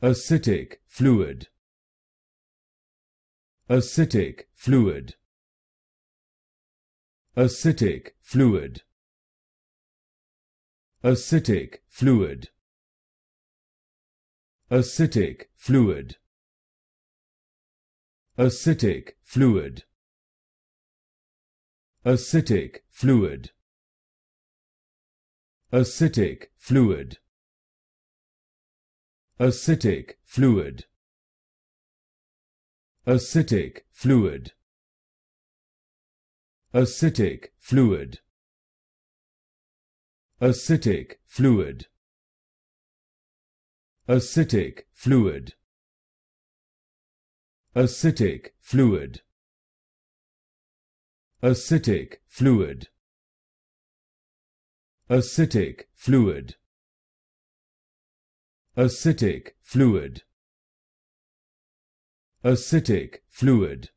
Acidic fluid. Acidic fluid. Acidic fluid. Acidic fluid. Acidic fluid. Acidic fluid. Acidic fluid. Acidic fluid. Acidic fluid. Acidic fluid. Acidic fluid. Acidic fluid. Acidic fluid. Acidic fluid. Acidic fluid. Acidic fluid. Acidic fluid. Acidic fluid.